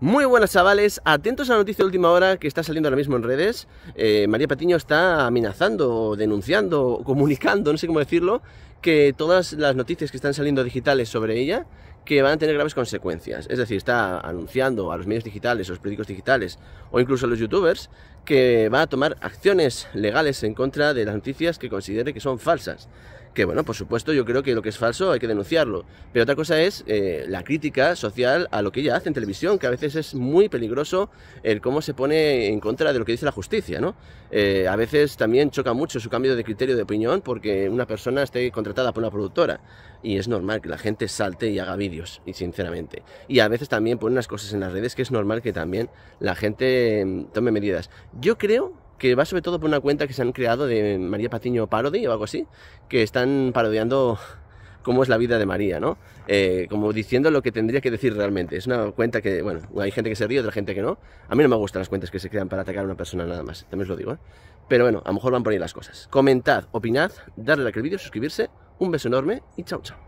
Muy buenas chavales, atentos a la noticia de última hora que está saliendo ahora mismo en redes. Eh, María Patiño está amenazando, denunciando, comunicando, no sé cómo decirlo, que todas las noticias que están saliendo digitales sobre ella, que van a tener graves consecuencias. Es decir, está anunciando a los medios digitales, a los periódicos digitales o incluso a los youtubers que va a tomar acciones legales en contra de las noticias que considere que son falsas que bueno, por supuesto yo creo que lo que es falso hay que denunciarlo, pero otra cosa es eh, la crítica social a lo que ella hace en televisión, que a veces es muy peligroso el cómo se pone en contra de lo que dice la justicia, ¿no? Eh, a veces también choca mucho su cambio de criterio de opinión porque una persona esté contratada por una productora y es normal que la gente salte y haga vídeos, y sinceramente. Y a veces también pone unas cosas en las redes que es normal que también la gente mm, tome medidas. Yo creo que va sobre todo por una cuenta que se han creado de María Patiño Parody o algo así, que están parodiando cómo es la vida de María, ¿no? Eh, como diciendo lo que tendría que decir realmente. Es una cuenta que, bueno, hay gente que se ríe, otra gente que no. A mí no me gustan las cuentas que se crean para atacar a una persona nada más, también os lo digo, ¿eh? Pero bueno, a lo mejor van por ahí las cosas. Comentad, opinad, darle like al vídeo, suscribirse. Un beso enorme y chao, chao.